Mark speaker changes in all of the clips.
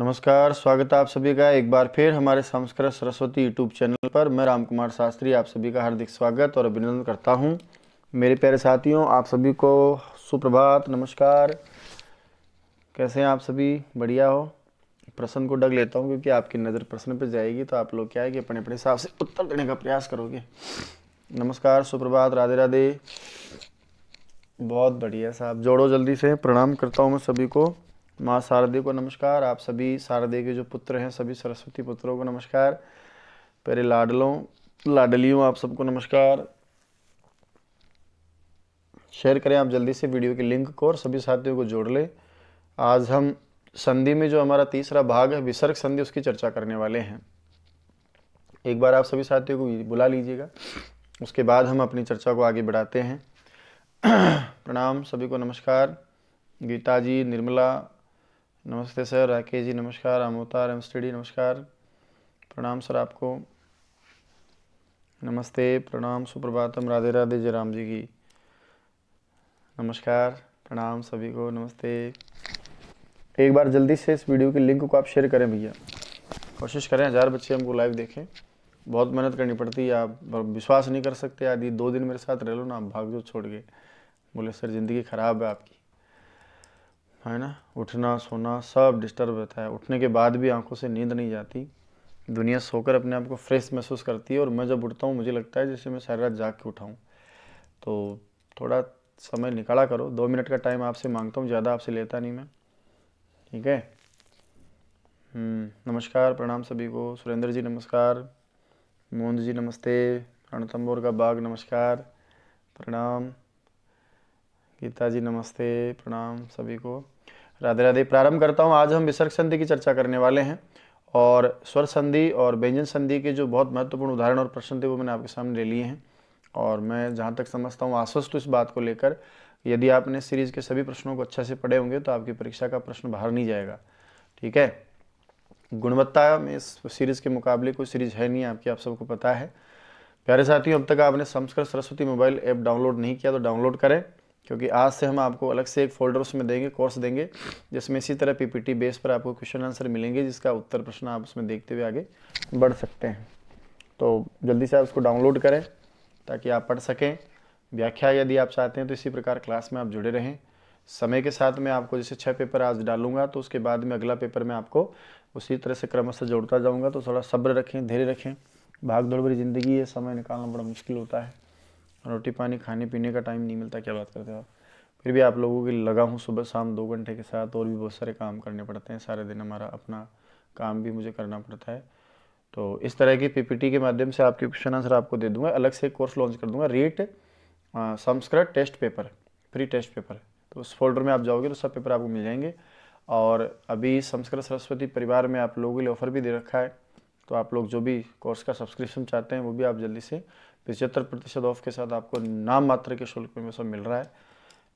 Speaker 1: नमस्कार स्वागत है आप सभी का एक बार फिर हमारे संस्कृत सरस्वती यूट्यूब चैनल पर मैं राम कुमार शास्त्री आप सभी का हार्दिक स्वागत और अभिनंदन करता हूँ मेरे प्यारे साथियों आप सभी को सुप्रभात नमस्कार कैसे हैं आप सभी बढ़िया हो प्रश्न को डग लेता हूँ क्योंकि आपकी नज़र प्रश्न पर जाएगी तो आप लोग क्या है कि अपने अपने हिसाब से उत्तर देने का प्रयास करोगे नमस्कार सुप्रभात राधे राधे बहुत बढ़िया साहब जोड़ो जल्दी से प्रणाम करता हूँ मैं सभी को माँ शारदे को नमस्कार आप सभी शारदे के जो पुत्र हैं सभी सरस्वती पुत्रों को नमस्कार प्यारे लाडलों लाडलियों आप सबको नमस्कार शेयर करें आप जल्दी से वीडियो के लिंक को और सभी साथियों को जोड़ लें आज हम संधि में जो हमारा तीसरा भाग है विसर्ग संधि उसकी चर्चा करने वाले हैं एक बार आप सभी साथियों को बुला लीजिएगा उसके बाद हम अपनी चर्चा को आगे बढ़ाते हैं प्रणाम सभी को नमस्कार गीता जी निर्मला नमस्ते सर राकेश जी नमस्कार अमोतार एम स्टडी नमस्कार प्रणाम सर आपको नमस्ते प्रणाम सुप्रभातम राधे राधे जय राम जी की नमस्कार प्रणाम सभी को नमस्ते एक बार जल्दी से इस वीडियो के लिंक को आप शेयर करें भैया कोशिश करें हज़ार बच्चे हमको लाइव देखें बहुत मेहनत करनी पड़ती है आप विश्वास नहीं कर सकते आदि दो दिन मेरे साथ रह लो ना आप भाग जो छोड़ के बोले सर ज़िंदगी ख़राब है आपकी है ना उठना सोना सब डिस्टर्ब रहता है उठने के बाद भी आंखों से नींद नहीं जाती दुनिया सोकर अपने आप को फ्रेश महसूस करती है और मैं जब उठता हूँ मुझे लगता है जैसे मैं सारी रात जाग के उठाऊँ तो थोड़ा समय निकाला करो दो मिनट का टाइम आपसे मांगता हूँ ज़्यादा आपसे लेता नहीं मैं ठीक है हम्म, नमस्कार प्रणाम सभी को सुरेंद्र जी नमस्कार मोहन जी नमस्ते रणतंबोर का बाग नमस्कार प्रणाम गीता जी नमस्ते प्रणाम सभी को राधे राधे प्रारंभ करता हूँ आज हम विसर्ग संधि की चर्चा करने वाले हैं और स्वर संधि और व्यंजन संधि के जो बहुत महत्वपूर्ण उदाहरण और प्रश्न थे वो मैंने आपके सामने ले लिए हैं और मैं जहाँ तक समझता हूँ आश्वस्त इस बात को लेकर यदि आपने सीरीज़ के सभी प्रश्नों को अच्छे से पढ़े होंगे तो आपकी परीक्षा का प्रश्न बाहर नहीं जाएगा ठीक है गुणवत्ता में इस सीरीज़ के मुकाबले कोई सीरीज़ है नहीं आपकी आप सबको पता है प्यारे साथियों अब तक आपने Sanskrit Saraswati mobile app download नहीं किया तो डाउनलोड करें क्योंकि आज से हम आपको अलग से एक फोल्डर उसमें देंगे कोर्स देंगे जिसमें इसी तरह पीपीटी बेस पर आपको क्वेश्चन आंसर मिलेंगे जिसका उत्तर प्रश्न आप उसमें देखते हुए आगे बढ़ सकते हैं तो जल्दी से आप उसको डाउनलोड करें ताकि आप पढ़ सकें व्याख्या यदि आप चाहते हैं तो इसी प्रकार क्लास में आप जुड़े रहें समय के साथ मैं आपको जैसे छः पेपर आज डालूंगा तो उसके बाद में अगला पेपर मैं आपको उसी तरह से क्रमशः जोड़ता जाऊँगा तो थोड़ा सब्र रखें धैर्य रखें भाग दौड़ भरी ज़िंदगी है समय निकालना बड़ा मुश्किल होता है रोटी पानी खाने पीने का टाइम नहीं मिलता क्या बात करते हो आप फिर भी आप लोगों के लगा हूँ सुबह शाम दो घंटे के साथ और भी बहुत सारे काम करने पड़ते हैं सारे दिन हमारा अपना काम भी मुझे करना पड़ता है तो इस तरह की पीपीटी के माध्यम से आपके क्वेश्चन आंसर आपको दे दूंगा अलग से कोर्स लॉन्च कर दूंगा REET Sanskrit test paper free test paper तो उस फोल्डर में आप जाओगे तो सब पेपर आपको मिल जाएंगे और अभी संस्कृत सरस्वती परिवार में आप लोगों के लिए ऑफर भी दे रखा है तो आप लोग जो भी कोर्स का सब्सक्रिप्शन चाहते हैं वो भी आप जल्दी से पिचहत्तर प्रतिशत ऑफ के साथ आपको नाम मात्र के शुल्क में सब मिल रहा है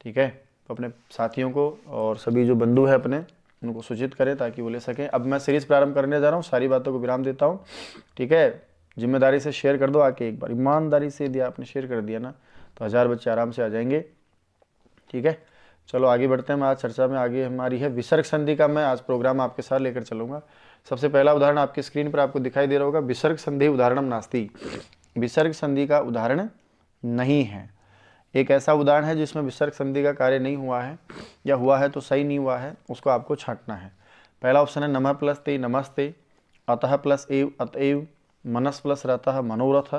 Speaker 1: ठीक है तो अपने साथियों को और सभी जो बंधु हैं अपने उनको सूचित करें ताकि वो ले सकें अब मैं सीरीज प्रारंभ करने जा रहा हूँ सारी बातों को विराम देता हूँ ठीक है जिम्मेदारी से शेयर कर दो आके एक बार ईमानदारी से यदि आपने शेयर कर दिया ना तो हज़ार बच्चे आराम से आ जाएंगे ठीक है चलो आगे बढ़ते हैं मैं आज चर्चा में आगे हमारी है विसर्ग संधि का मैं आज प्रोग्राम आपके साथ लेकर चलूंगा सबसे पहला उदाहरण आपकी स्क्रीन पर आपको दिखाई दे रहा होगा विसर्ग संधि उदाहरण नास्ती विसर्ग संधि का उदाहरण नहीं है एक ऐसा उदाहरण है जिसमें विसर्ग संधि का कार्य नहीं हुआ है या हुआ है तो सही नहीं हुआ है उसको आपको छांटना है पहला ऑप्शन है नम प्लस ते नमस्ते अतः प्लस एव अतएव मनस प्लस रतः मनोरथ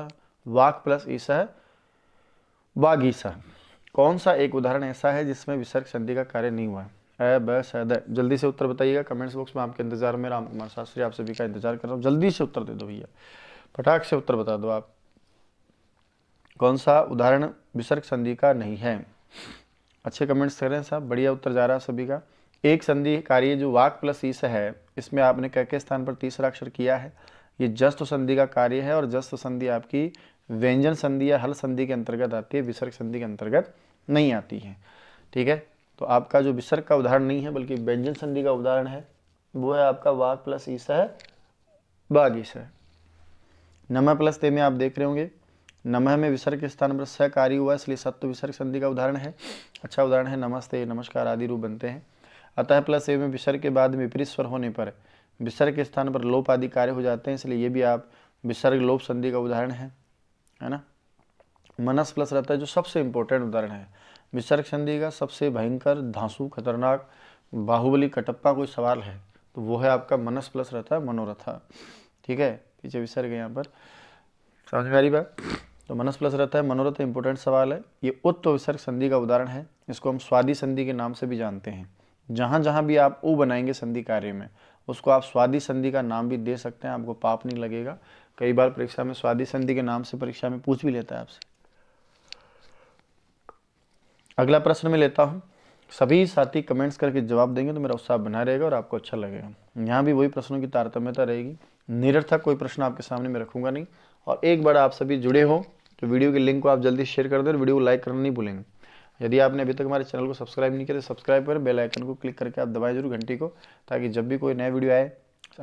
Speaker 1: वाक प्लस ईसा वागीसा कौन सा एक उदाहरण ऐसा है जिसमें विसर्ग संधि का कार्य नहीं हुआ है ए ब सद जल्दी से उत्तर बताइएगा कमेंट्स बॉक्स में आपके इंतजार में राम कुमार शास्त्री आप सभी का इंतजार कर रहा हूँ जल्दी से उत्तर दे दो भैया पटाख से उत्तर बता दो आप कौन सा उदाहरण विसर्ग संधि का नहीं है अच्छे कमेंट्स कर रहे हैं साहब बढ़िया उत्तर जा रहा है सभी का एक संधि कार्य जो वाक प्लस ईस है इसमें आपने कह के स्थान पर तीसरा अक्षर किया है ये जस्त संधि का कार्य है और जस्त संधि आपकी व्यंजन संधि या हल संधि के अंतर्गत आती है विसर्ग संधि के अंतर्गत नहीं आती है ठीक है तो आपका जो विसर्ग का उदाहरण नहीं है बल्कि व्यंजन संधि का उदाहरण है वो है आपका वाक प्लस ईसा है बाघ ईस है नमा प्लस ते में आप देख रहे होंगे नमह में विसर्ग के स्थान पर सहकारी हुआ इसलिए सत्य विसर्ग संधि का उदाहरण है अच्छा उदाहरण है नमस्ते नमस्कार आदि रूप बनते हैं अतः प्लस ए में विसर्ग के बाद विपरीत स्वर होने पर विसर्ग के स्थान पर लोप आदि कार्य हो जाते हैं इसलिए ये भी आप विसर्ग लोप संधि का उदाहरण है है ना मनस प्लस रहता है जो सबसे इंपॉर्टेंट उदाहरण है विसर्ग संधि का सबसे भयंकर धांसू खतरनाक बाहुबली कटप्पा कोई सवाल है तो वो है आपका मनस प्लस रहता है मनोरथा ठीक है पीछे विसर्ग यहाँ पर समझ में आ रही बात तो मनस प्लस रहता है मनोरथ इंपोर्टेंट सवाल है ये उत्व विसर्ग संधि का उदाहरण है इसको हम स्वादी संधि के नाम से भी जानते हैं जहां जहां भी आप ऊ बनाएंगे संधि कार्य में उसको आप स्वादी संधि का नाम भी दे सकते हैं आपको पाप नहीं लगेगा कई बार परीक्षा में स्वादी संधि के नाम से परीक्षा में पूछ भी लेता है आपसे अगला प्रश्न में लेता हूं सभी साथी कमेंट्स करके जवाब देंगे तो मेरा उत्साह बना रहेगा और आपको अच्छा लगेगा यहाँ भी वही प्रश्नों की तारतम्यता रहेगी निरर्थक कोई प्रश्न आपके सामने मैं रखूंगा नहीं और एक बार आप सभी जुड़े हो तो वीडियो के लिंक को आप जल्दी शेयर कर दें और वीडियो को लाइक करना नहीं भूलेंगे यदि आपने अभी तक हमारे चैनल को सब्सक्राइब नहीं किया तो सब्सक्राइब करें बेल आइकन को क्लिक करके आप दबाएं जरूर घंटी को ताकि जब भी कोई नया वीडियो आए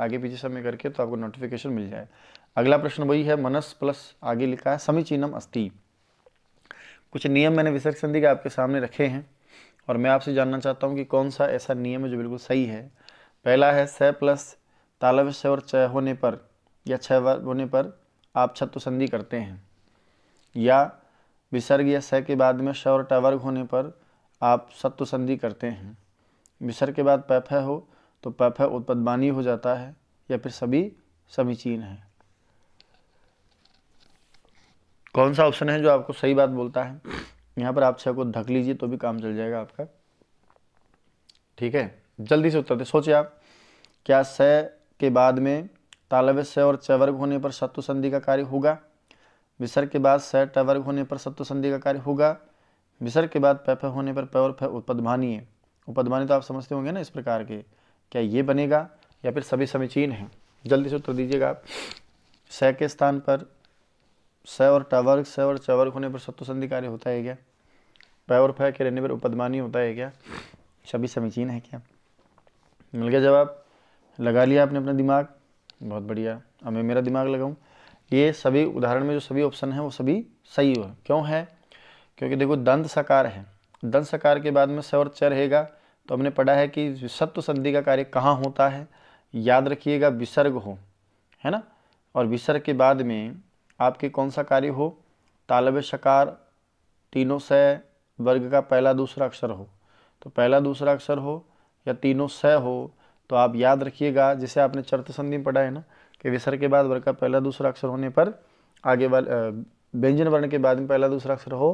Speaker 1: आगे पीछे समय करके तो आपको नोटिफिकेशन मिल जाए अगला प्रश्न वही है मनस प्लस आगे लिखा है समीचीनम अस्थि कुछ नियम मैंने विसर्ग संधि के आपके सामने रखे हैं और मैं आपसे जानना चाहता हूँ कि कौन सा ऐसा नियम है जो बिल्कुल सही है पहला है स प्लस तालव्य और छ होने पर या छ होने पर आप छत्व संधि करते हैं या विसर्ग या स के बाद में श और टवर्ग होने पर आप सत्व संधि करते हैं विसर्ग के बाद पैफ हो तो पैफ उत्पदमानी हो जाता है या फिर सभी समीचीन है कौन सा ऑप्शन है जो आपको सही बात बोलता है यहाँ पर आप छह को धक लीजिए तो भी काम चल जाएगा आपका ठीक है जल्दी से उत्तर दे सोचिए आप क्या स के बाद में तालव्य स और चवर्ग होने पर सत्व संधि का कार्य होगा विसर्ग के बाद स टवर्ग होने पर सत्व संधि का कार्य होगा विसर्ग के बाद पैफ होने पर पैर और फ उपदमानी है उपदमानी तो आप समझते होंगे ना इस प्रकार के क्या ये बनेगा या फिर सभी समीचीन हैं जल्दी से उत्तर दीजिएगा आप स के स्थान पर स और टवर्ग स और चवर्ग होने पर सत्व संधि कार्य होता है क्या पैर और फ के रहने पर उपदमानी होता है क्या सभी समीचीन है क्या मिल गया जवाब लगा लिया आपने अपना दिमाग बहुत बढ़िया अब मैं मेरा दिमाग लगाऊँ ये सभी उदाहरण में जो सभी ऑप्शन हैं वो सभी सही हो क्यों है क्योंकि देखो दंत सकार है दंत सकार के बाद में स और रहेगा तो हमने पढ़ा है कि सत्व संधि का कार्य कहाँ होता है याद रखिएगा विसर्ग हो है ना और विसर्ग के बाद में आपके कौन सा कार्य हो तालब सकार तीनों स वर्ग का पहला दूसरा अक्षर हो तो पहला दूसरा अक्षर हो या तीनों स हो तो आप याद रखिएगा जिसे आपने चर्त संधि में पढ़ा है ना कि विसर के बाद वर्ग का पहला दूसरा अक्षर होने पर आगे वाले व्यंजन वर्ण के बाद में पहला दूसरा अक्षर हो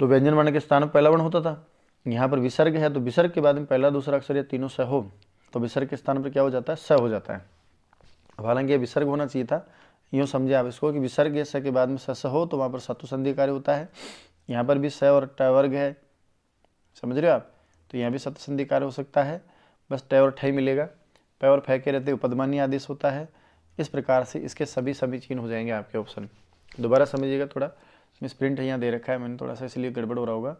Speaker 1: तो व्यंजन वर्ण के स्थान पर पहला वर्ण होता था यहाँ पर विसर्ग है तो विसर्ग के बाद में पहला दूसरा अक्षर या तीनों स हो तो विसर्ग के स्थान पर क्या हो जाता है स हो जाता है हालांकि विसर्ग होना चाहिए था यूँ समझे आप इसको कि विसर्ग या स के बाद में स हो तो वहाँ पर संधि कार्य होता है यहाँ पर भी स और वर्ग है समझ रहे हो आप तो यहाँ भी संधि कार्य हो सकता है बस टय और ठय मिलेगा पय और फय के रहते उपदमानी आदेश होता है इस प्रकार से इसके सभी सभी चिन्ह हो जाएंगे आपके ऑप्शन दोबारा समझिएगा थोड़ा इसमें स्प्रिंट यहाँ दे रखा है मैंने थोड़ा सा इसलिए गड़बड़ हो रहा होगा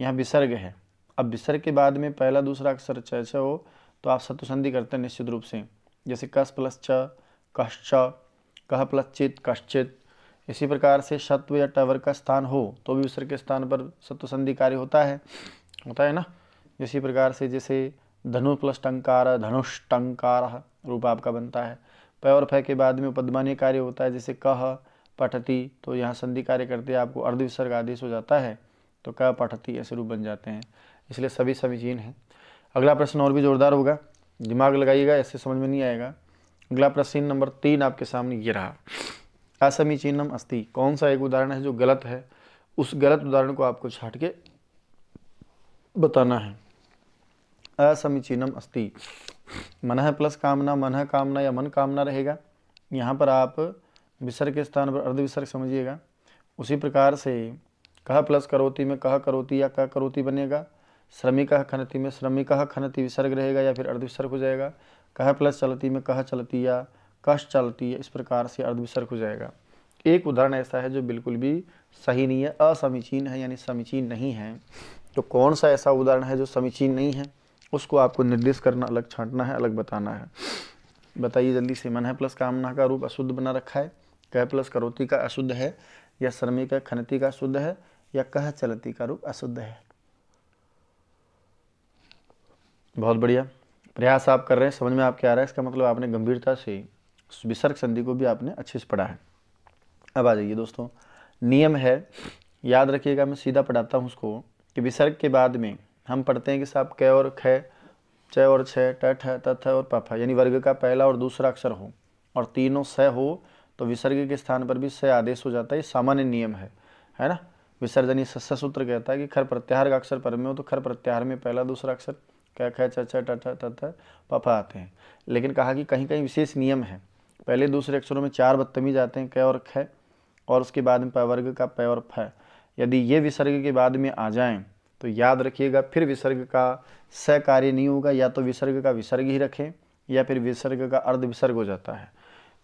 Speaker 1: यहाँ विसर्ग है अब विसर्ग के बाद में पहला दूसरा अक्षर चर्चा हो तो आप सतुसंधि करते हैं निश्चित रूप से जैसे कस प्लस च कश्च कह प्लस चित कश्चित इसी प्रकार से सत्व या टवर का स्थान हो तो भी विसर्ग के स्थान पर सत्वसंधि कार्य होता है होता है ना इसी प्रकार से जैसे धनु प्लस टंकार धनुष्टंकार रूप आपका बनता है प और फ के बाद में पद्मानी कार्य होता है जैसे कह पठती तो यहाँ संधि कार्य करते आपको अर्धविसर्ग आदेश हो जाता है तो कह पठती ऐसे रूप बन जाते हैं इसलिए सभी समीचीन हैं अगला प्रश्न और भी जोरदार होगा दिमाग लगाइएगा ऐसे समझ में नहीं आएगा अगला प्रश्न नंबर तीन आपके सामने ये रहा असमीचीनम अस्थि कौन सा एक उदाहरण है जो गलत है उस गलत उदाहरण को आपको छाट के बताना है असमीचीनम अस्ति मन प्लस कामना मन कामना या मन कामना रहेगा यहाँ पर आप विसर्ग के स्थान पर अर्धविसर्ग समझिएगा उसी प्रकार से कह प्लस करोती में कह करोती या कह करोती बनेगा श्रमिक खनति में श्रमिक खनति विसर्ग रहेगा या फिर अर्धविसर्ग हो जाएगा कह प्लस चलती में कह चलती या कश चलती इस प्रकार से अर्धविसर्ग हो जाएगा एक उदाहरण ऐसा है जो बिल्कुल भी सही नहीं है असमीचीन है यानी समीचीन नहीं है तो कौन सा ऐसा उदाहरण है जो समीचीन नहीं है उसको आपको निर्देश करना अलग छांटना है अलग बताना है बताइए जल्दी से मन है प्लस कामना का रूप अशुद्ध बना रखा है कह प्लस करोती का अशुद्ध है या श्रमी का खनति का शुद्ध है या कह चलती का रूप अशुद्ध है बहुत बढ़िया प्रयास आप कर रहे हैं समझ में आपके आ रहा है इसका मतलब आपने गंभीरता से विसर्ग संधि को भी आपने अच्छे से पढ़ा है अब आ जाइए दोस्तों नियम है याद रखिएगा मैं सीधा पढ़ाता हूँ उसको कि विसर्ग के बाद में हम पढ़ते हैं कि साहब क और ख च और छ टठ तथ और पफ यानी वर्ग का पहला और दूसरा अक्षर हो और तीनों स हो तो विसर्ग के स्थान पर भी स आदेश हो जाता है ये सामान्य नियम है है ना विसर्जन ये सस्य सूत्र कहता है कि खर प्रत्याहार का अक्षर पर में हो तो खर प्रत्याहार में पहला दूसरा अक्षर क ख च छ टठ तथ पफा आते हैं लेकिन कहा कि कहीं कहीं विशेष नियम है पहले दूसरे अक्षरों में चार बदतमी आते हैं क और ख और उसके बाद में पवर्ग का प और फ यदि ये विसर्ग के बाद में आ जाएँ तो याद रखिएगा फिर विसर्ग का सहकार्य नहीं होगा या तो विसर्ग का विसर्ग ही रखें या फिर विसर्ग का अर्ध विसर्ग हो जाता है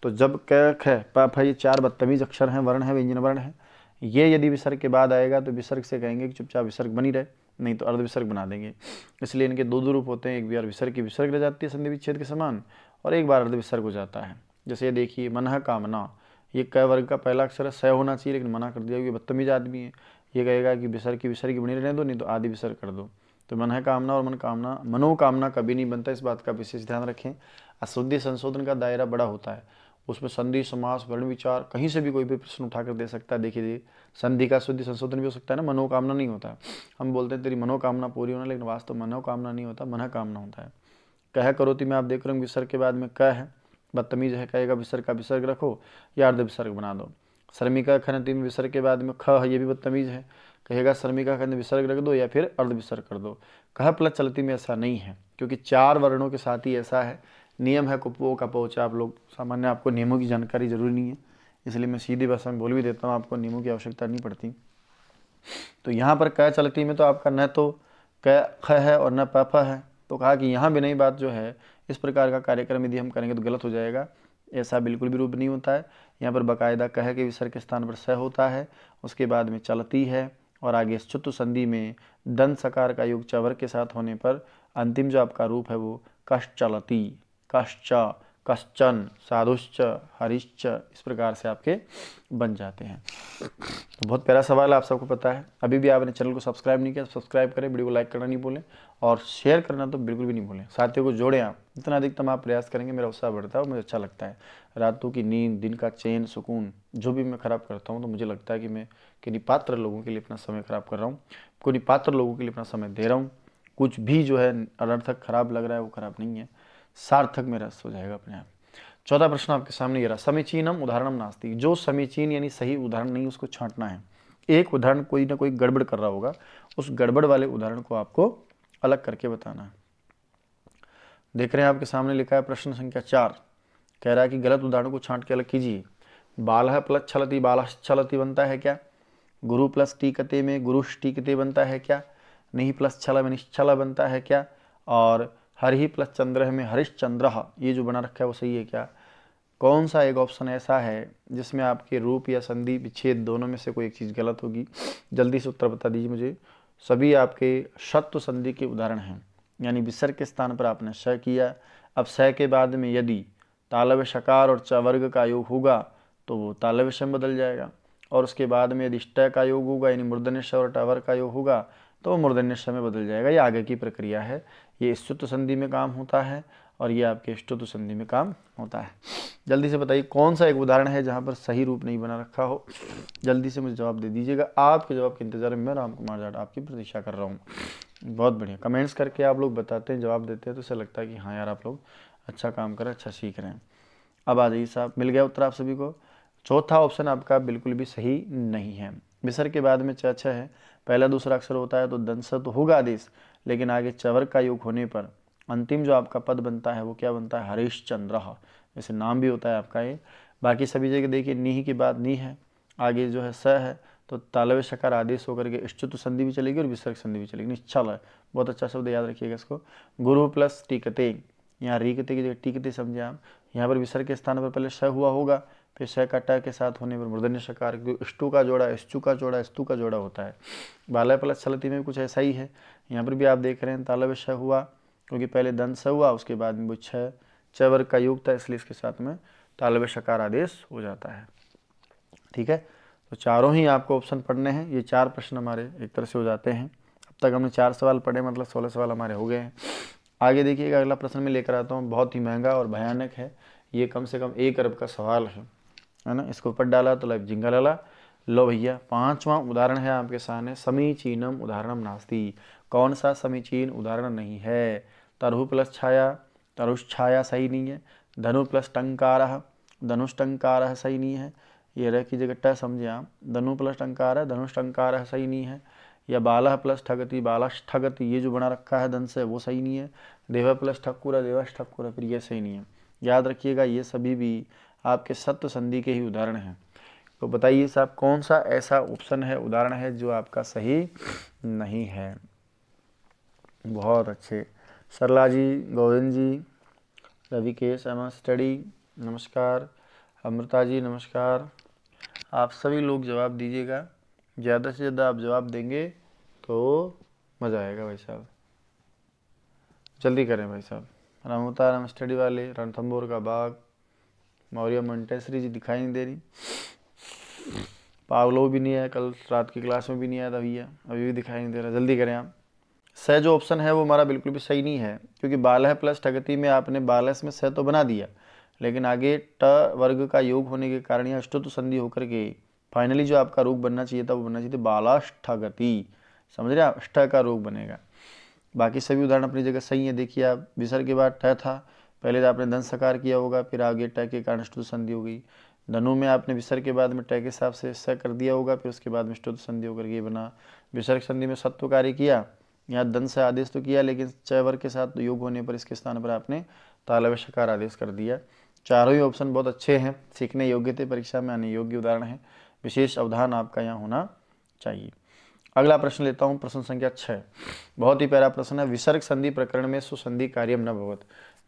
Speaker 1: तो जब कह ख प ये चार बदतमीज अक्षर हैं वर्ण है व्यंजन वर्ण है ये यदि विसर्ग के बाद आएगा तो विसर्ग से कहेंगे कि चुपचाप विसर्ग बनी रहे नहीं तो अर्ध विसर्ग बना देंगे इसलिए इनके दो दो रूप होते हैं एक बार विसर्ग की विसर्ग रह जाती है संधि विच्छेद के समान और एक बार अर्ध विसर्ग हो जाता है जैसे ये देखिए मनह कामना ये क वर्ग का पहला अक्षर है सह होना चाहिए लेकिन मना कर दिया क्योंकि बदतमीज आदमी है ये कहेगा कि विसर्ग की विसर्ग की बनी रहने दो नहीं तो आदि विसर्ग कर दो तो मन है कामना और मन कामना मनोकामना कभी नहीं बनता इस बात का विशेष ध्यान रखें अशुद्धि संशोधन का दायरा बड़ा होता है उसमें संधि समास वर्ण विचार कहीं से भी कोई भी प्रश्न उठाकर दे सकता है देखिए संधि का शुद्धि संशोधन भी हो सकता है ना मनोकामना नहीं होता है हम बोलते हैं तेरी मनोकामना पूरी होना लेकिन वास्तव मनोकामना नहीं होता मन कामना होता है कह करो तो मैं आप देख रहा हूँ विसर्ग के बाद में कह है बदतमीज है कहेगा विसर्ग का विसर्ग रखो या अर्ध विसर्ग बना दो शर्मिका खन तीन विसर्ग के बाद में ख है ये भी बदतमीज़ है कहेगा शर्मिका खन विसर्ग रख दो या फिर अर्ध विसर्ग कर दो कह प्लस चलती में ऐसा नहीं है क्योंकि चार वर्णों के साथ ही ऐसा है नियम है कुपो का पोचा आप लोग सामान्य आपको नियमों की जानकारी जरूरी नहीं है इसलिए मैं सीधी भाषा में बोल भी देता हूँ आपको नियमों की आवश्यकता नहीं पड़ती तो यहाँ पर कह चलती में तो आपका न तो क ख है और न प है तो कहा कि यहाँ भी नई बात जो है इस प्रकार का कार्यक्रम यदि हम करेंगे तो गलत हो जाएगा ऐसा बिल्कुल भी रूप नहीं होता है यहाँ पर बाकायदा कह के विसर्ग के स्थान पर स होता है उसके बाद में चलती है और आगे चुत्व संधि में दन सकार का योग चवर के साथ होने पर अंतिम जो आपका रूप है वो कश्चलती कश्चा कश्चन साधुश्च हरिश्च इस प्रकार से आपके बन जाते हैं तो बहुत प्यारा सवाल आप सबको पता है अभी भी आपने चैनल को सब्सक्राइब नहीं किया तो सब्सक्राइब करें वीडियो को लाइक करना नहीं भूलें और शेयर करना तो बिल्कुल भी नहीं भूलें साथियों को जोड़ें आप जितना अधिकतम आप प्रयास करेंगे मेरा उत्साह बढ़ता है और मुझे अच्छा लगता है रातों की नींद दिन का चैन सुकून जो भी मैं ख़राब करता हूँ तो मुझे लगता है कि मैं किन्हीं पात्र लोगों के लिए अपना समय ख़राब कर रहा हूँ कोई पात्र लोगों के लिए अपना समय दे रहा हूँ कुछ भी जो है अनर्थक खराब लग रहा है वो खराब नहीं है सार्थक में रस हो जाएगा अपने आप चौथा प्रश्न आपके सामने ये रहा समीचीनम उदाहरणम नास्ती जो समीचीन यानी सही उदाहरण नहीं उसको छांटना है एक उदाहरण कोई ना कोई गड़बड़ कर रहा होगा उस गड़बड़ वाले उदाहरण को आपको अलग करके बताना है देख रहे हैं आपके सामने लिखा है प्रश्न संख्या चार कह रहा है कि गलत उदाहरण को छांट के अलग कीजिए बालह प्लस छलती बालह छलती बनता है क्या गुरु प्लस टीकते में गुरुष टीकते बनता है क्या नहीं प्लस छल में निश्छल बनता है क्या और हरि प्लस चंद्र में हरिश्चंद्र ये जो बना रखा है वो सही है क्या कौन सा एक ऑप्शन ऐसा है जिसमें आपके रूप या संधि विच्छेद दोनों में से कोई एक चीज़ गलत होगी जल्दी से उत्तर बता दीजिए मुझे सभी आपके शत्व संधि के उदाहरण हैं यानी विसर के स्थान पर आपने स किया अब स के बाद में यदि तालव्य शकार और चवर्ग का योग होगा तो वो तालव्य शम बदल जाएगा और उसके बाद में यदि स्ट का योग होगा यानी मुर्दनिश और टवर का योग होगा तो वो मुर्दनिश में बदल जाएगा ये आगे की प्रक्रिया है ये स्तुत संधि में काम होता है और ये आपके स्तुत संधि में काम होता है जल्दी से बताइए कौन सा एक उदाहरण है जहाँ पर सही रूप नहीं बना रखा हो जल्दी से मुझे जवाब दे दीजिएगा आपके जवाब के इंतजार में मैं राम कुमार जाट आपकी प्रतीक्षा कर रहा हूँ बहुत बढ़िया कमेंट्स करके आप लोग बताते हैं जवाब देते हैं तो इससे लगता है कि हाँ यार आप लोग अच्छा काम करें अच्छा सीख रहे हैं अब आ जाइए साहब मिल गया उत्तर आप सभी को चौथा ऑप्शन आपका बिल्कुल भी सही नहीं है विसर के बाद में चाचा है पहला दूसरा अक्षर होता है तो दंसत होगा आदेश लेकिन आगे चवर का युग होने पर अंतिम जो आपका पद बनता है वो क्या बनता है हरीश चंद्र जैसे नाम भी होता है आपका ये बाकी सभी जगह देखिए नीह की बात नी है आगे जो है स है तो तालव्य शकार आदेश होकर के इष्टुत संधि भी चलेगी और विसर्ग संधि भी चलेगी निश्चल है बहुत अच्छा शब्द याद रखिएगा इसको गुरु प्लस टीकते यहाँ रीकते की जगह टीकते समझे आप यहाँ पर विसर्ग के स्थान पर पहले स हुआ होगा फिर सहकाटा के साथ होने पर मूर्धन्य सकार क्योंकि इष्टु का जोड़ा इष्टु का जोड़ा इस्तु का जोड़ा होता है बालय प्लस छलती में कुछ ऐसा ही है यहाँ पर भी आप देख रहे हैं तालव श हुआ क्योंकि पहले दंत स हुआ उसके बाद में वो छ चवर का युग था इसलिए इसके साथ में तालव सकार आदेश हो जाता है ठीक है तो चारों ही आपको ऑप्शन पढ़ने हैं ये चार प्रश्न हमारे एक तरह से हो जाते हैं अब तक हमने चार सवाल पढ़े मतलब सोलह सवाल हमारे हो गए हैं आगे देखिएगा अगला प्रश्न मैं लेकर आता हूँ बहुत ही महंगा और भयानक है ये कम से कम एक अरब का सवाल है है ना इसके ऊपर डाला तो लाइव जिंगा लाला लो भैया पांचवा उदाहरण है आपके सामने समीचीनम उदाहरणम नास्ती कौन सा समीचीन उदाहरण नहीं है तरु प्लस छाया तरुष छाया सही नहीं है धनु प्लस टंकार धनुष टंकार सही नहीं है ये रह की जगह समझे आप धनु प्लस टंकार है धनुष टंकार सही नहीं है या बाला प्लस ठगति बालश ठगति ये जो बना रखा है धन से वो सही नहीं है देवा प्लस ठक्कुरा देवाश ठक्कुरा फिर ये सही नहीं है याद रखिएगा ये सभी भी आपके सत्य संधि के ही उदाहरण हैं तो बताइए साहब कौन सा ऐसा ऑप्शन है उदाहरण है जो आपका सही नहीं है बहुत अच्छे सरला जी गोविंद जी रविकेश एम स्टडी नमस्कार अमृता जी नमस्कार आप सभी लोग जवाब दीजिएगा ज़्यादा से ज़्यादा आप जवाब देंगे तो मज़ा आएगा भाई साहब जल्दी करें भाई साहब रामोता राम स्टडी वाले रणथम्बोर का बाग मौर्य मोन्टेसरी जी दिखाई नहीं दे रही पावलो भी नहीं आया कल रात की क्लास में भी नहीं आया था भैया अभी भी दिखाई नहीं दे रहा जल्दी करें आप स जो ऑप्शन है वो हमारा बिल्कुल भी सही नहीं है क्योंकि बालह प्लस ठगति में आपने बालस में स तो बना दिया लेकिन आगे ट वर्ग का योग होने के कारण यहाँ अष्टुत्व संधि होकर के फाइनली जो आपका रोग बनना चाहिए था वो बनना चाहिए बालाष्ठगति समझ रहे आप अष्ट का रोग बनेगा बाकी सभी उदाहरण अपनी जगह सही है देखिए आप विसर के बाद ट था पहले तो आपने धन सकार किया होगा फिर आगे टय के कारण स्टुत संधि हो गई धनु में आपने विसर्ग के बाद में टय के हिसाब से स कर दिया होगा फिर उसके बाद में स्टुत संधि होकर ये बना विसर्ग संधि में सत्व कार्य किया यहाँ धन से आदेश तो किया लेकिन चयवर के साथ योग होने पर इसके स्थान पर आपने तालव शकार आदेश कर दिया चारों ही ऑप्शन बहुत अच्छे हैं सीखने योग्य थे परीक्षा में आने योग्य उदाहरण है विशेष अवधान आपका यहाँ होना चाहिए अगला प्रश्न लेता हूँ प्रश्न संख्या छः बहुत ही प्यारा प्रश्न है विसर्ग संधि प्रकरण में सुसंधि कार्यम न भवत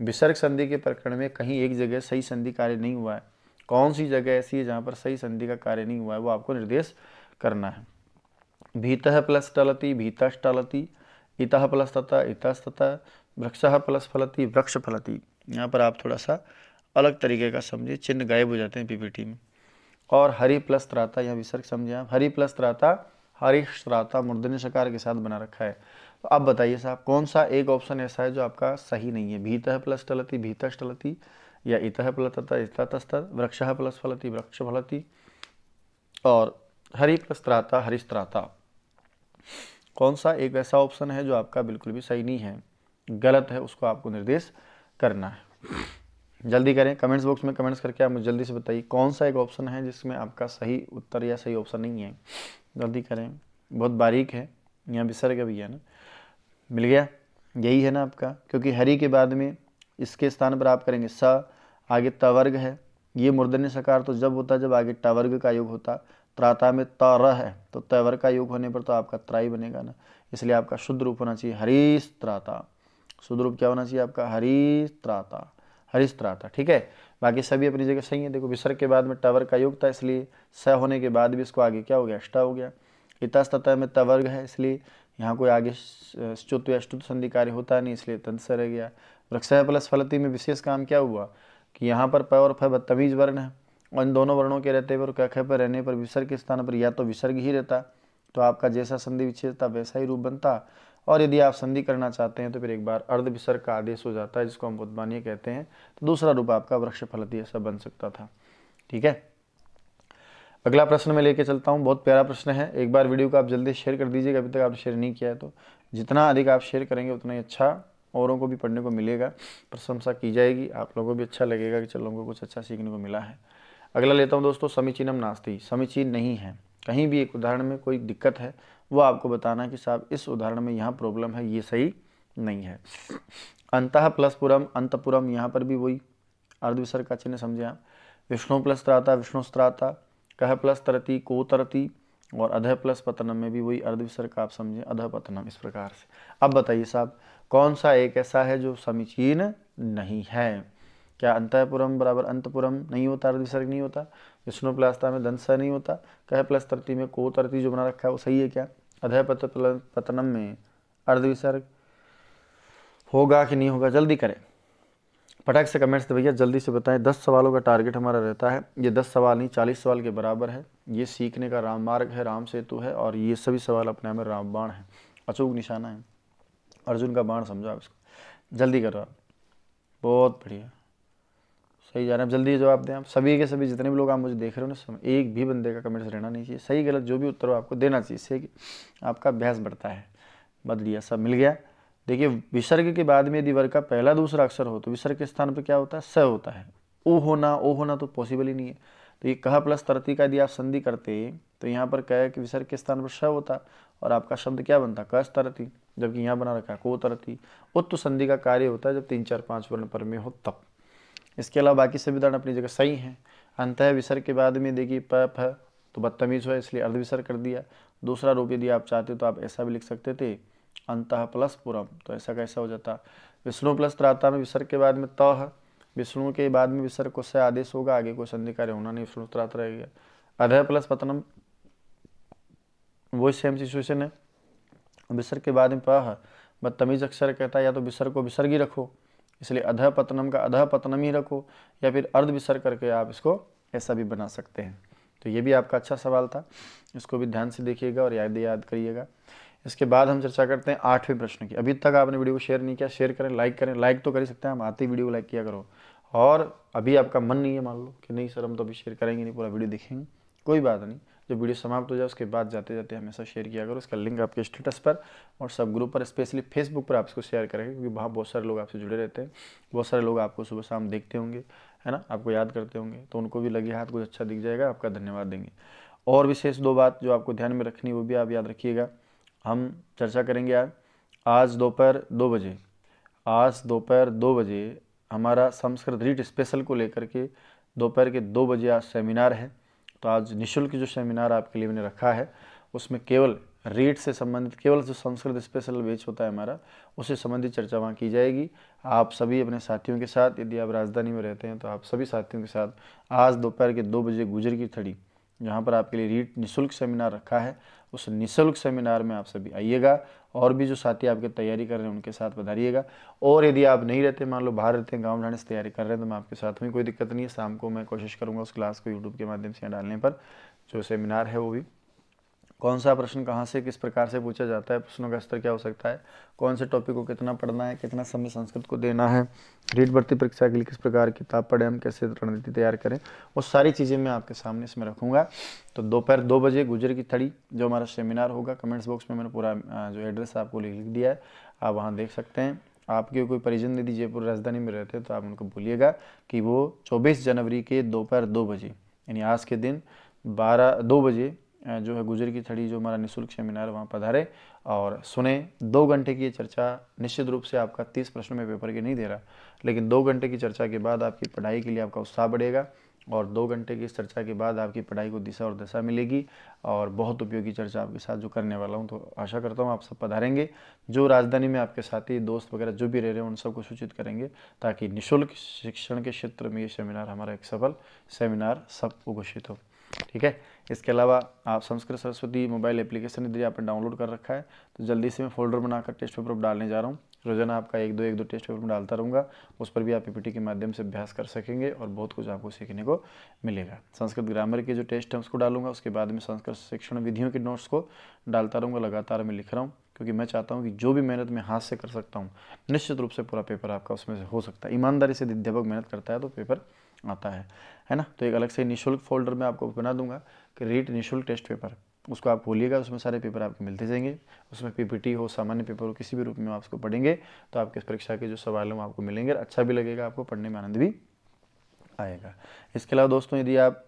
Speaker 1: विसर्ग संधि के प्रकरण में कहीं एक जगह सही संधि कार्य नहीं हुआ है कौन सी जगह ऐसी है जहाँ पर सही संधि का कार्य नहीं हुआ है वो आपको निर्देश करना है भीत प्लस टलती भीतश टलती इत प्लस तथा इतस्तः वृक्ष प्लस फलती वृक्ष फलती यहाँ पर आप थोड़ा सा अलग तरीके का समझिए चिन्ह गायब हो जाते हैं पीपीटी में और हरि प्लस त्राता यह विसर्ग समझे आप हरि प्लस त्राता हरिश्राता मुर्दन सकार के साथ बना रखा है तो आप बताइए साहब कौन सा एक ऑप्शन ऐसा है जो आपका सही नहीं है भीतः प्लस टलती टलती या इतः प्लत इतस्तः वृक्ष प्लस फलती वृक्ष फलती और हरि प्लस त्राता हरिस्त्राता कौन सा एक ऐसा ऑप्शन है जो आपका बिल्कुल भी सही नहीं है गलत है उसको आपको निर्देश करना है जल्दी करें कमेंट्स बॉक्स में कमेंट्स करके आप मुझे जल्दी से बताइए कौन सा एक ऑप्शन है जिसमें आपका सही उत्तर या सही ऑप्शन नहीं है जल्दी करें बहुत बारीक है यहाँ विसर्ग भी है ना मिल गया यही है ना आपका क्योंकि हरी के बाद में इसके स्थान पर आप करेंगे स आगे तवर्ग है ये मूर्धन्य सकार तो जब होता जब आगे टवर्ग का योग होता त्राता में तर है तो तवर का योग होने पर तो आपका त्राई बनेगा ना इसलिए आपका शुद्ध रूप होना चाहिए हरीश त्राता शुद्ध रूप क्या होना चाहिए आपका हरीश त्राता हरीश त्राता ठीक है बाकी सभी अपनी जगह सही है देखो विसर्ग के बाद में टवर का योग था इसलिए स होने के बाद भी इसको आगे क्या हो गया अष्टा हो गया इतस्तः में तवर्ग है इसलिए यहाँ कोई आगे स्तुत या संधि कार्य होता नहीं इसलिए तंत्र से रह गया वृक्षा प्लस फलती में विशेष काम क्या हुआ कि यहाँ पर प और फ बदतमीज वर्ण है और इन दोनों वर्णों के रहते पर कख पर रहने पर विसर्ग के स्थान पर या तो विसर्ग ही रहता तो आपका जैसा संधि विच्छेद था वैसा ही रूप बनता और यदि आप संधि करना चाहते हैं तो फिर एक बार अर्ध विसर्ग का आदेश हो जाता है जिसको हम उद्मानीय कहते हैं तो दूसरा रूप आपका वृक्ष फलती ऐसा बन सकता था ठीक है अगला प्रश्न मैं लेके चलता हूँ बहुत प्यारा प्रश्न है एक बार वीडियो को आप जल्दी शेयर कर दीजिएगा अभी तक आपने शेयर नहीं किया है तो जितना अधिक आप शेयर करेंगे उतना ही अच्छा औरों को भी पढ़ने को मिलेगा प्रशंसा की जाएगी आप लोगों को भी अच्छा लगेगा कि चलो उनको कुछ अच्छा सीखने को मिला है अगला लेता हूँ दोस्तों समीचीनम नास्ती समीचीन नहीं है कहीं भी एक उदाहरण में कोई दिक्कत है वो आपको बताना कि साहब इस उदाहरण में यहाँ प्रॉब्लम है ये सही नहीं है अंत प्लस पुरम अंतपुरम यहाँ पर भी वही अर्धविसर का चिन्ह समझे आप विष्णु प्लस त्राता विष्णु स्त्राता कह प्लस तरती को तरती और अध प्लस पतनम में भी वही अर्धविसर्ग आप समझें अध पतनम इस प्रकार से अब बताइए साहब कौन सा एक ऐसा है जो समीचीन नहीं है क्या अंतपुरम बराबर अंतपुरम नहीं होता अर्धविसर्ग नहीं होता विष्णु प्लास्ता में दंसा नहीं होता कह प्लस तरती में को तरती जो बना रखा है वो सही है क्या अधय पत पतनम में अर्धविसर्ग होगा कि नहीं होगा जल्दी करें फटाक से कमेंट्स भैया जल्दी से बताएं दस सवालों का टारगेट हमारा रहता है ये दस सवाल नहीं चालीस सवाल के बराबर है ये सीखने का राम मार्ग है राम सेतु है और ये सभी सवाल अपने में राम बाण है अचूक निशाना है अर्जुन का बाण समझो आप इसको जल्दी करो आप बहुत बढ़िया सही जा रहे हैं जल्दी जवाब दें आप सभी के सभी जितने भी लोग आप मुझे देख रहे हो ना समय एक भी बंदे का कमेंट्स रहना नहीं चाहिए सही गलत जो भी उत्तर हो आपको देना चाहिए इससे आपका अभ्यास बढ़ता है बदलिया सब मिल गया देखिए विसर्ग के बाद में यदि वर्ग का पहला दूसरा अक्षर हो तो विसर्ग के स्थान पर क्या होता है स होता है ओ होना ओ होना तो पॉसिबल ही नहीं है तो ये कह प्लस तरती का यदि आप संधि करते तो यहाँ पर कह कि विसर्ग के स्थान पर स होता और आपका शब्द क्या बनता कस तरती जबकि यहाँ बना रखा है को तरती उत्त संधि का कार्य होता है जब तीन चार पाँच वर्ण पर में हो तब इसके अलावा बाकी सभी उदाहरण अपनी जगह सही हैं है विसर्ग के बाद में देखिए प फ तो बदतमीज़ हुआ इसलिए अर्धविसर्ग कर दिया दूसरा रूप यदि आप चाहते तो आप ऐसा भी लिख सकते थे अंत प्लस पुरम तो ऐसा कैसा हो जाता विष्णु प्लस त्राता में विसर्ग के बाद में त है विष्णु के बाद में विसर्ग को से आदेश होगा आगे को संधि कार्य होना नहीं विष्णु त्रात रहेगा अधय प्लस पतनम वो सेम सिचुएशन है विसर्ग के बाद में प है बदतमीज अक्षर कहता है या तो विसर्ग को विसर्ग ही रखो इसलिए अध पतनम का अध पतनम ही रखो या फिर अर्ध विसर्ग करके आप इसको ऐसा भी बना सकते हैं तो ये भी आपका अच्छा सवाल था इसको भी ध्यान से देखिएगा और याद याद करिएगा इसके बाद हम चर्चा करते हैं आठवें प्रश्न की अभी तक आपने वीडियो को शेयर नहीं किया शेयर करें लाइक करें लाइक तो कर ही सकते हैं हम आते ही वीडियो को लाइक किया करो और अभी आपका मन नहीं है मान लो कि नहीं सर हम तो अभी शेयर करेंगे नहीं पूरा वीडियो दिखेंगे कोई बात नहीं जब वीडियो समाप्त हो जाए उसके बाद जाते जाते हमेशा शेयर किया करो उसका लिंक आपके स्टेटस पर और सब ग्रुप पर स्पेशली फेसबुक पर आप इसको शेयर करेंगे क्योंकि वहाँ बहुत सारे लोग आपसे जुड़े रहते हैं बहुत सारे लोग आपको सुबह शाम देखते होंगे है ना आपको याद करते होंगे तो उनको भी लगे हाथ कुछ अच्छा दिख जाएगा आपका धन्यवाद देंगे और विशेष दो बात जो आपको ध्यान में रखनी वो भी आप याद रखिएगा हम चर्चा करेंगे यार आज दोपहर दो बजे आज दोपहर दो बजे हमारा संस्कृत रीट स्पेशल को लेकर के दोपहर के दो बजे आज सेमिनार है तो आज निशुल्क जो सेमिनार आपके लिए मैंने रखा है उसमें केवल रीट से संबंधित केवल जो संस्कृत स्पेशल बेच होता है हमारा उससे संबंधित चर्चा वहाँ की जाएगी आप सभी अपने साथियों के साथ यदि आप राजधानी में रहते हैं तो आप सभी साथियों के साथ आज दोपहर के दो बजे गुजर की थड़ी जहाँ पर आपके लिए रीट निःशुल्क सेमिनार रखा है उस निःशुल्क सेमिनार में आप सभी आइएगा और भी जो साथी आपके तैयारी कर रहे हैं उनके साथ बधाइएगा और यदि आप नहीं रहते मान लो बाहर रहते हैं गाँव रहने से तैयारी कर रहे हैं तो मैं आपके साथ में कोई दिक्कत नहीं है शाम को मैं कोशिश करूँगा उस क्लास को यूट्यूब के माध्यम से डालने पर जो सेमिनार है वो भी कौन सा प्रश्न कहाँ से किस प्रकार से पूछा जाता है प्रश्नों का स्तर क्या हो सकता है कौन से टॉपिक को कितना पढ़ना है कितना समय संस्कृत को देना है रीट भर्ती परीक्षा के लिए किस प्रकार किताब पढ़ें हम कैसे रणनीति तैयार करें वो सारी चीज़ें मैं आपके सामने इसमें रखूँगा तो दोपहर दो बजे गुजर की थड़ी जो हमारा सेमिनार होगा कमेंट्स बॉक्स में मैंने पूरा जो एड्रेस आपको लिख दिया है आप वहाँ देख सकते हैं आपके कोई परिजन यदि जयपुर राजधानी में रहते हैं तो आप उनको बोलिएगा कि वो चौबीस जनवरी के दोपहर दो बजे यानी आज के दिन बारह दो बजे जो है गुजर की थड़ी जो हमारा निःशुल्क सेमिनार वहाँ पधारे और सुने दो घंटे की ये चर्चा निश्चित रूप से आपका तीस प्रश्न में पेपर के नहीं दे रहा लेकिन दो घंटे की चर्चा के बाद आपकी पढ़ाई के लिए आपका उत्साह बढ़ेगा और दो घंटे की इस चर्चा के बाद आपकी पढ़ाई को दिशा और दशा मिलेगी और बहुत उपयोगी चर्चा आपके साथ जो करने वाला हूँ तो आशा करता हूँ आप सब पधारेंगे जो राजधानी में आपके साथी दोस्त वगैरह जो भी रह रहे हैं उन सबको सूचित करेंगे ताकि निःशुल्क शिक्षण के क्षेत्र में ये सेमिनार हमारा एक सफल सेमिनार सबको घोषित हो ठीक है इसके अलावा आप संस्कृत सरस्वती मोबाइल एप्लीकेशन यदि आपने डाउनलोड कर रखा है तो जल्दी से मैं फोल्डर बनाकर टेस्ट पेपर अब डालने जा रहा हूँ रोजाना आपका एक दो एक दो टेस्ट पेपर में डालता रहूँगा उस पर भी आप पी के माध्यम से अभ्यास कर सकेंगे और बहुत कुछ आपको सीखने को मिलेगा संस्कृत ग्रामर के जो टेस्ट है उसको डालूंगा उसके बाद में संस्कृत शिक्षण विधियों के नोट्स को डालता रहूँगा लगातार मैं लिख रहा हूँ क्योंकि मैं चाहता हूँ कि जो भी मेहनत मैं हाथ से कर सकता हूँ निश्चित रूप से पूरा पेपर आपका उसमें से हो सकता है ईमानदारी से अध्यापक मेहनत करता है तो पेपर आता है है ना तो एक अलग से निःशुल्क फोल्डर में आपको बना दूंगा कि रीट निःशुल्क टेस्ट पेपर उसको आप खोलिएगा उसमें सारे पेपर आपको मिलते जाएंगे उसमें पीपीटी हो सामान्य पेपर हो किसी भी रूप में आप उसको पढ़ेंगे तो आपके परीक्षा के जो सवाल हैं वो आपको मिलेंगे अच्छा भी लगेगा आपको पढ़ने में आनंद भी आएगा इसके अलावा दोस्तों यदि आप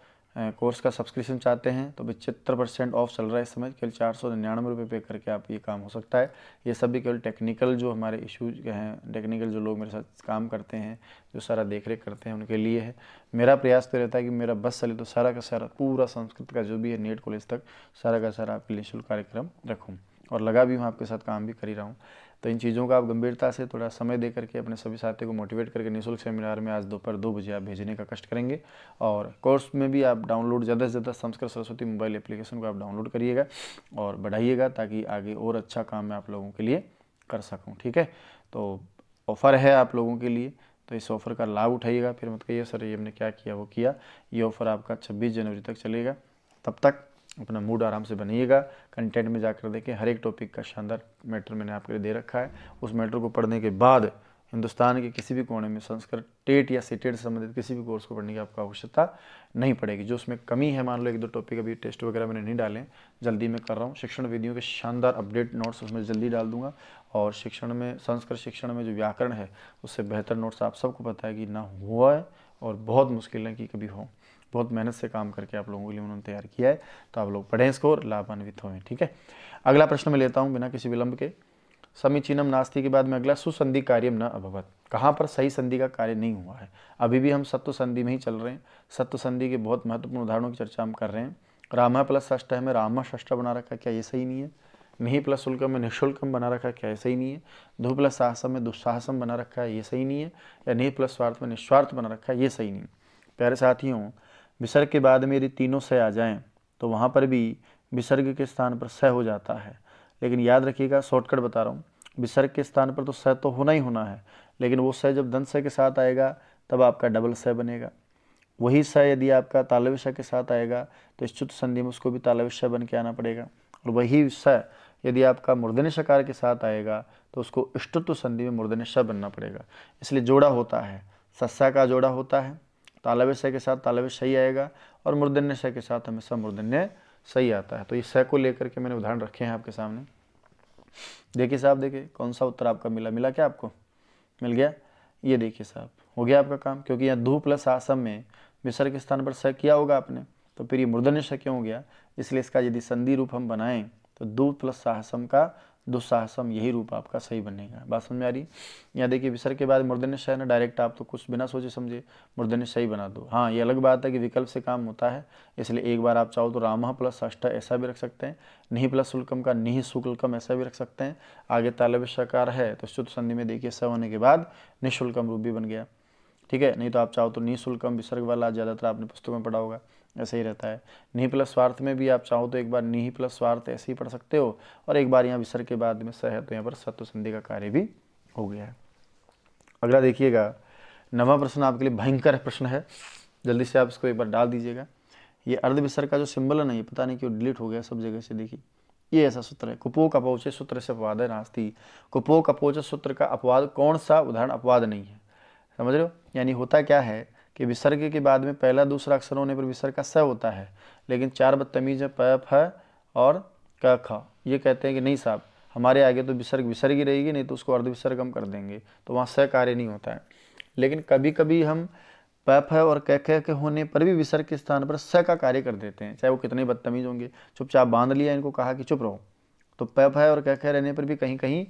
Speaker 1: कोर्स का सब्सक्रिप्शन चाहते हैं तो पचहत्तर परसेंट ऑफ चल रहा है इस समय केवल चार सौ निन्यानवे रुपये पे करके आप ये काम हो सकता है ये सब भी केवल टेक्निकल जो हमारे इशूज हैं टेक्निकल जो लोग मेरे साथ काम करते हैं जो सारा देख रेख करते हैं उनके लिए है मेरा प्रयास तो रहता है कि मेरा बस चले तो सारा का सारा पूरा संस्कृत का जो भी है नेट कॉलेज तक सारा का सारा आपके लिए शुल्क कार्यक्रम रखूँ और लगा भी हूँ आपके साथ काम भी कर ही रहा हूँ तो इन चीज़ों का आप गंभीरता से थोड़ा समय दे करके अपने सभी साथियों को मोटिवेट करके निःशुल्क सेमिनार में आज दोपहर दो बजे आप भेजने का कष्ट करेंगे और कोर्स में भी आप डाउनलोड ज़्यादा से ज़्यादा संस्कृत सरस्वती मोबाइल एप्लीकेशन को आप डाउनलोड करिएगा और बढ़ाइएगा ताकि आगे और अच्छा काम मैं आप लोगों के लिए कर सकूँ ठीक है तो ऑफ़र है आप लोगों के लिए तो इस ऑफ़र का लाभ उठाइएगा फिर मत कहिए सर ये हमने क्या किया वो किया ये ऑफ़र आपका छब्बीस जनवरी तक चलेगा तब तक अपना मूड आराम से बनिएगा कंटेंट में जाकर देखें हर एक टॉपिक का शानदार मैटर मैंने आपके लिए दे रखा है उस मैटर को पढ़ने के बाद हिंदुस्तान के किसी भी कोने में संस्कृत टेट या सीटेट से e संबंधित किसी भी कोर्स को पढ़ने की आपको आवश्यकता नहीं पड़ेगी जो उसमें कमी है मान लो एक दो टॉपिक अभी टेस्ट वगैरह मैंने नहीं डाले जल्दी मैं कर रहा हूँ शिक्षण विधियों के शानदार अपडेट नोट्स उसमें जल्दी डाल दूंगा और शिक्षण में संस्कृत शिक्षण में जो व्याकरण है उससे बेहतर नोट्स आप सबको पता है कि ना हुआ है और बहुत मुश्किल है कि कभी हों बहुत मेहनत से काम करके आप लोगों के लिए उन्होंने तैयार किया है तो आप लोग पढ़ें इसको लाभान्वित हों ठीक है अगला प्रश्न मैं लेता हूँ बिना किसी विलंब के समीचीनम नास्ती के बाद में अगला सुसंधि कार्यम न अभवत कहाँ पर सही संधि का कार्य नहीं हुआ है अभी भी हम सत्व संधि में ही चल रहे हैं सत्व संधि के बहुत महत्वपूर्ण उदाहरणों की चर्चा हम कर रहे हैं रामा प्लस षष्ट में रामा षष्ट बना रखा क्या ये सही नहीं है नहीं प्लस शुल्कम में निःशुल्कम बना रखा क्या ऐसा ही नहीं है धु प्लस साहसम में दुस्साहसम बना रखा है ये सही नहीं है या नहीं प्लस स्वार्थ में निस्वार्थ बना रखा है ये सही नहीं है प्यारे साथियों विसर्ग के बाद में यदि तीनों सह आ जाएँ तो वहाँ पर भी विसर्ग के स्थान पर सह हो जाता है लेकिन याद रखिएगा शॉर्टकट बता रहा हूँ विसर्ग के स्थान पर तो सह तो होना ही होना है लेकिन वो सह जब दंत सह के साथ आएगा तब आपका डबल सह बनेगा वही सह यदि आपका तालव्य सह के साथ आएगा तो इस संधि में उसको भी तालव्य सह बन के आना पड़ेगा और वही सह यदि आपका मूर्धन्य सकार के साथ आएगा तो उसको इष्टत्व संधि में मूर्धन्य बनना पड़ेगा इसलिए जोड़ा होता है सस्या का जोड़ा होता है तालब सह के साथ तालब सही आएगा और मुर्दन्य सह के साथ हमेशा मुर्दन्य सही आता है तो ये सह को लेकर के मैंने उदाहरण रखे हैं आपके सामने देखिए साहब देखिए कौन सा उत्तर आपका मिला मिला क्या आपको मिल गया ये देखिए साहब हो गया आपका काम क्योंकि यहाँ धू प्लस आसम में मिसर के स्थान पर सह किया होगा आपने तो फिर ये मूर्धन्य सह क्यों हो गया इसलिए इसका यदि संधि रूप हम बनाएं तो दू प्लस साहसम का दुस्साहसम यही रूप आपका सही बनेगा बात समझ में आ रही यहाँ देखिए विसर्ग के बाद शय ना डायरेक्ट आप तो कुछ बिना सोचे समझे सही बना दो हाँ ये अलग बात है कि विकल्प से काम होता है इसलिए एक बार आप चाहो तो राम प्लस अष्ट ऐसा भी रख सकते हैं निह प्लस शुल्कम का निह शुक्लकम ऐसा भी रख सकते हैं आगे तालब शकार है तो शुद्ध संधि में देखिए स होने के बाद निःशुल्कम रूप भी बन गया ठीक है नहीं तो आप चाहो तो निःशुल्कम विसर्ग वाला ज़्यादातर आपने पुस्तकों में पढ़ा होगा ऐसे ही रहता है नी प्लस स्वार्थ में भी आप चाहो तो एक बार निही प्लस स्वार्थ ऐसे ही पढ़ सकते हो और एक बार यहाँ विसर के बाद में स है तो यहाँ पर सत्व संधि का कार्य भी हो गया है अगला देखिएगा नवा प्रश्न आपके लिए भयंकर प्रश्न है जल्दी से आप इसको एक बार डाल दीजिएगा ये अर्धविसर का जो सिंबल है ना ये पता नहीं क्यों डिलीट हो गया सब जगह से देखिए ये ऐसा सूत्र है कुपो अपोचे सूत्र से अपवाद है नास्ती कुपो कपोच सूत्र का अपवाद कौन सा उदाहरण अपवाद नहीं है समझ रहे हो यानी होता क्या है कि विसर्ग के बाद में पहला दूसरा अक्षर होने पर विसर्ग का स होता है लेकिन चार बदतमीज है प फ और क ख ये कहते हैं कि नहीं साहब हमारे आगे तो विसर्ग विसर्ग ही रहेगी नहीं तो उसको अर्ध विसर्ग कर देंगे तो वहाँ स कार्य नहीं होता है लेकिन कभी कभी हम प फ और क ख के होने पर भी विसर्ग के स्थान पर स का कार्य कर देते हैं चाहे वो कितने बदतमीज होंगे चुपचाप बांध लिया इनको कहा कि चुप रहो तो प फ और क ख रहने पर भी कहीं कहीं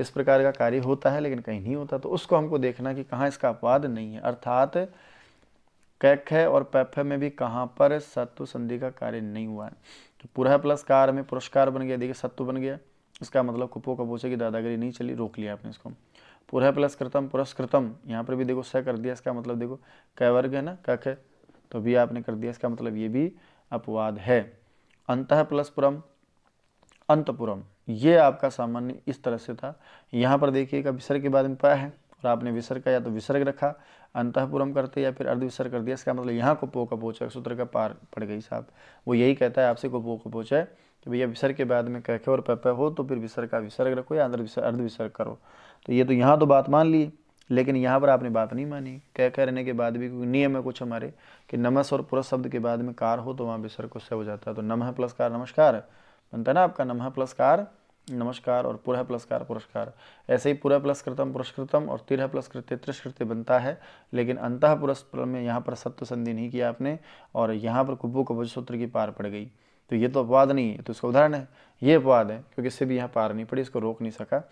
Speaker 1: इस प्रकार का कार्य होता है लेकिन कहीं नहीं होता तो उसको हमको देखना कि कहाँ इसका अपवाद नहीं है अर्थात कैक है और पैफ में भी कहाँ पर सत्व संधि का कार्य नहीं हुआ है तो पुरह प्लस कार में पुरस्कार बन गया देखिए सत्व बन गया इसका मतलब कुपो कबूचे की दादागिरी नहीं चली रोक लिया आपने इसको पुरह प्लस कृतम पुरस्कृतम यहाँ पर भी देखो स कर दिया इसका मतलब देखो कै वर्ग है ना कक है तो भी आपने कर दिया इसका मतलब ये भी अपवाद है अंत प्लस पुरम अंतपुरम ये आपका सामान्य इस तरह से था यहाँ पर देखिएगा विसर्ग के बाद में पाया है और आपने विसर्ग का या तो विसर्ग रखा अंतपुरम करते या फिर अर्धविसर कर दिया इसका मतलब यहाँ को पो का पोच है सूत्र का पार पड़ गई साहब वो यही कहता है आपसे को पो का पोच है कि भैया विसर के बाद में कहके और पेपे हो तो फिर विसर का विसर्ग रखो या अर्धविसर अर्धविसर्ग करो तो ये तो यहाँ तो बात मान ली लेकिन यहाँ पर आपने बात नहीं मानी कह कह रहने के बाद भी क्योंकि नियम है कुछ हमारे कि नमस और पुरस् शब्द के बाद में कार हो तो वहाँ विसर्ग उससे हो जाता है तो नमह प्लस कार नमस्कार बनता है ना आपका नमह प्लस कार नमस्कार और पुरह प्लस पुरस्कार ऐसे ही पूरा प्लस कृतम पुरस्कृतम और तिरह प्लस कृत्य त्रिष्कृत्य बनता है लेकिन अंतः पुरस्पर में यहाँ पर सत्य संधि नहीं किया आपने और यहाँ पर कुब्बू कबज सूत्र की पार पड़ गई तो ये तो अपवाद नहीं है तो इसका उदाहरण है ये अपवाद है क्योंकि इससे भी यहाँ पार नहीं पड़ी इसको रोक नहीं सका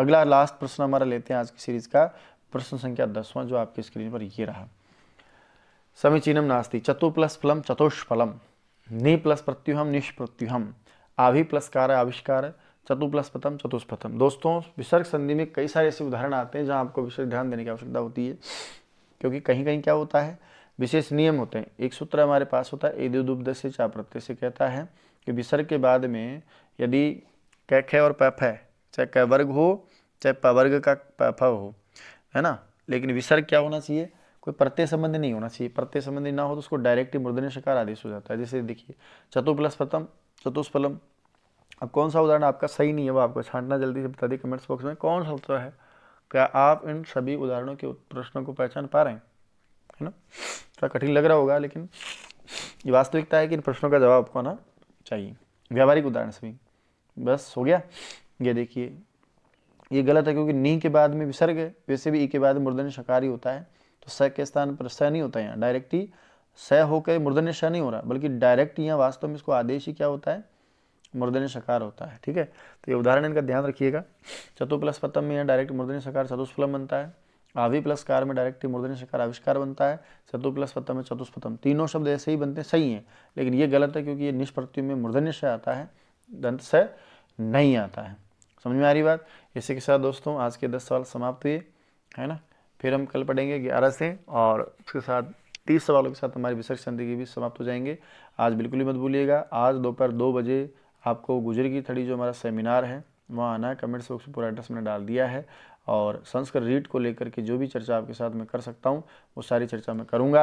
Speaker 1: अगला लास्ट प्रश्न हमारा लेते हैं आज की सीरीज का प्रश्न संख्या दसवां जो आपकी स्क्रीन पर ये रहा समीचीनम नास्ती चतु प्लस फलम चतुष्फलम नि प्लस प्रत्युहम निष्प्रत्युहम आभि प्लस कार आविष्कार चतुप्लस्पतम चतुष्पथम दोस्तों विसर्ग संधि में कई सारे ऐसे उदाहरण आते हैं जहाँ आपको विशेष ध्यान देने की आवश्यकता होती है क्योंकि कहीं कहीं क्या होता है विशेष नियम होते हैं एक सूत्र हमारे पास होता है एदु दुब से प्रत्यय से कहता है कि विसर्ग के बाद में यदि कैख है और पैफ है चाहे कै वर्ग हो चाहे पवर्ग का पैफ हो है ना लेकिन विसर्ग क्या होना चाहिए कोई प्रत्यय संबंधी नहीं होना चाहिए प्रत्यय संबंधी ना हो तो उसको डायरेक्ट ही शकार आदेश हो जाता है जैसे देखिए चतुप्लस प्रथम चतुष्फलम अब कौन सा उदाहरण आपका सही नहीं है वो आपको छांटना जल्दी से बता दी कमेंट्स बॉक्स में कौन सा होता है क्या आप इन सभी उदाहरणों के प्रश्नों को पहचान पा रहे हैं है ना थोड़ा कठिन लग रहा होगा लेकिन ये वास्तविकता है कि इन प्रश्नों का जवाब आपको आना चाहिए व्यावहारिक उदाहरण सभी बस हो गया ये देखिए ये गलत है क्योंकि नी के बाद में विसर्ग है वैसे भी ई के बाद मुर्दन शकार ही होता है तो स के स्थान पर स नहीं होता है यहाँ डायरेक्ट ही स होकर मूर्धन्य श नहीं हो रहा बल्कि डायरेक्ट यहाँ वास्तव में इसको आदेश ही क्या होता है मूर्धनि सकार होता है ठीक है तो ये उदाहरण इनका ध्यान रखिएगा चतु प्लस पतम में डायरेक्ट मूर्धनि सकार चतुष्फलम बनता है आवि प्लस कार में डायरेक्ट मूर्धनि सकार आविष्कार बनता है चतु प्लस पतम में चतुष्पतम तीनों शब्द ऐसे ही बनते हैं सही हैं लेकिन ये गलत है क्योंकि ये निष्प्रत्यु में मूर्धन्य से आता है दंत से नहीं आता है समझ में आ रही बात इसी के साथ दोस्तों आज के दस सवाल समाप्त हुए है ना फिर हम कल पढ़ेंगे ग्यारह से और उसके साथ तीस सवालों के साथ हमारी विसर्ग संधि भी समाप्त हो जाएंगे आज बिल्कुल ही मत भूलिएगा आज दोपहर दो बजे आपको गुजर की थड़ी जो हमारा सेमिनार है वहाँ आना है कमेंट्स बॉक्स में पूरा एड्रेस मैंने डाल दिया है और संस्कृत रीट को लेकर के जो भी चर्चा आपके साथ मैं कर सकता हूँ वो सारी चर्चा मैं करूँगा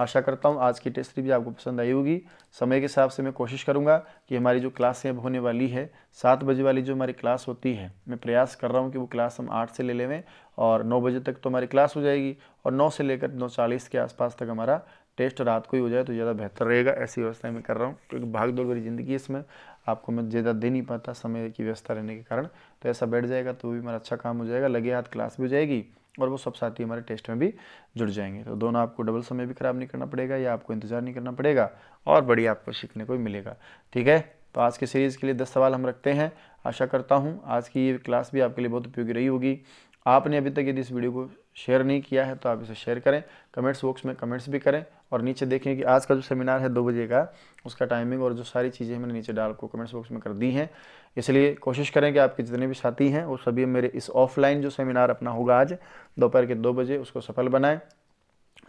Speaker 1: आशा करता हूँ आज की टेस्ट सीरीज आपको पसंद आई होगी समय के हिसाब से मैं कोशिश करूँगा कि हमारी जो क्लासें अब होने वाली है सात बजे वाली जो हमारी क्लास होती है मैं प्रयास कर रहा हूँ कि वो क्लास हम आठ से ले लेवें और नौ बजे तक तो हमारी क्लास हो जाएगी और नौ से लेकर नौ चालीस के आसपास तक हमारा टेस्ट रात को ही हो जाए तो ज़्यादा बेहतर रहेगा ऐसी व्यवस्था मैं कर रहा हूँ क्योंकि भाग दौड़ भरी ज़िंदगी इसमें आपको मैं ज़्यादा दे नहीं पाता समय की व्यवस्था रहने के कारण तो ऐसा बैठ जाएगा तो भी हमारा अच्छा काम हो जाएगा लगे हाथ क्लास भी हो जाएगी और वो सब साथी हमारे टेस्ट में भी जुड़ जाएंगे तो दोनों आपको डबल समय भी ख़राब नहीं करना पड़ेगा या आपको इंतज़ार नहीं करना पड़ेगा और बढ़िया आपको सीखने को मिलेगा ठीक है तो आज के सीरीज़ के लिए दस सवाल हम रखते हैं आशा करता हूँ आज की ये क्लास भी आपके लिए बहुत उपयोगी रही होगी आपने अभी तक यदि इस वीडियो को शेयर नहीं किया है तो आप इसे शेयर करें कमेंट्स बॉक्स में कमेंट्स भी करें और नीचे देखें कि आज का जो सेमिनार है दो बजे का उसका टाइमिंग और जो सारी चीज़ें मैंने नीचे डाल को कमेंट्स बॉक्स में कर दी हैं इसलिए कोशिश करें कि आपके जितने भी साथी हैं वो सभी मेरे इस ऑफलाइन जो सेमिनार अपना होगा आज दोपहर के दो बजे उसको सफल बनाएं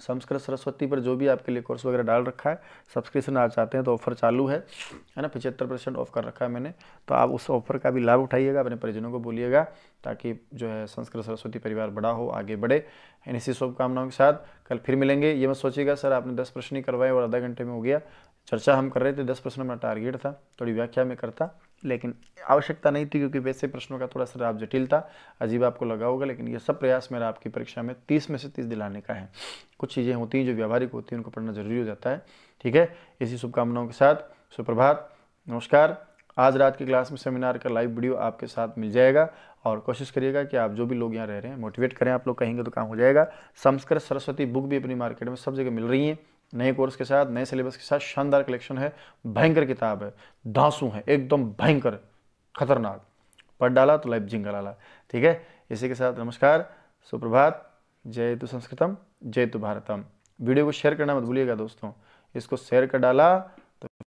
Speaker 1: संस्कृत सरस्वती पर जो भी आपके लिए कोर्स वगैरह डाल रखा है सब्सक्रिप्शन आप चाहते हैं तो ऑफर चालू है है ना पचहत्तर परसेंट ऑफ कर रखा है मैंने तो आप उस ऑफर का भी लाभ उठाइएगा अपने परिजनों को बोलिएगा ताकि जो है संस्कृत सरस्वती परिवार बड़ा हो आगे बढ़े इन इसी शुभकामनाओं के साथ कल फिर मिलेंगे ये मत सोचिएगा सर आपने दस प्रश्न ही करवाए और आधा घंटे में हो गया चर्चा हम कर रहे थे दस प्रश्न अपना टारगेट था थोड़ी व्याख्या में करता लेकिन आवश्यकता नहीं थी क्योंकि वैसे प्रश्नों का थोड़ा सा जटिल था अजीब आपको लगा होगा लेकिन ये सब प्रयास मेरा आपकी परीक्षा में तीस में से तीस दिलाने का है कुछ चीज़ें होती हैं जो व्यावहारिक होती हैं उनको पढ़ना जरूरी हो जाता है ठीक है इसी शुभकामनाओं के साथ सुप्रभात नमस्कार आज रात की क्लास में सेमिनार का लाइव वीडियो आपके साथ मिल जाएगा और कोशिश करिएगा कि आप जो भी लोग यहाँ रह रहे हैं मोटिवेट करें आप लोग कहेंगे तो काम हो जाएगा संस्कृत सरस्वती बुक भी अपनी मार्केट में सब जगह मिल रही हैं नए कोर्स के साथ नए सिलेबस के साथ शानदार कलेक्शन है भयंकर किताब है धांसू है एकदम भयंकर खतरनाक पढ़ डाला तो लाइफ जिंगा डाला ठीक है इसी के साथ नमस्कार सुप्रभात जय तु संस्कृतम जय तु भारतम वीडियो को शेयर करना मत भूलिएगा दोस्तों इसको शेयर कर डाला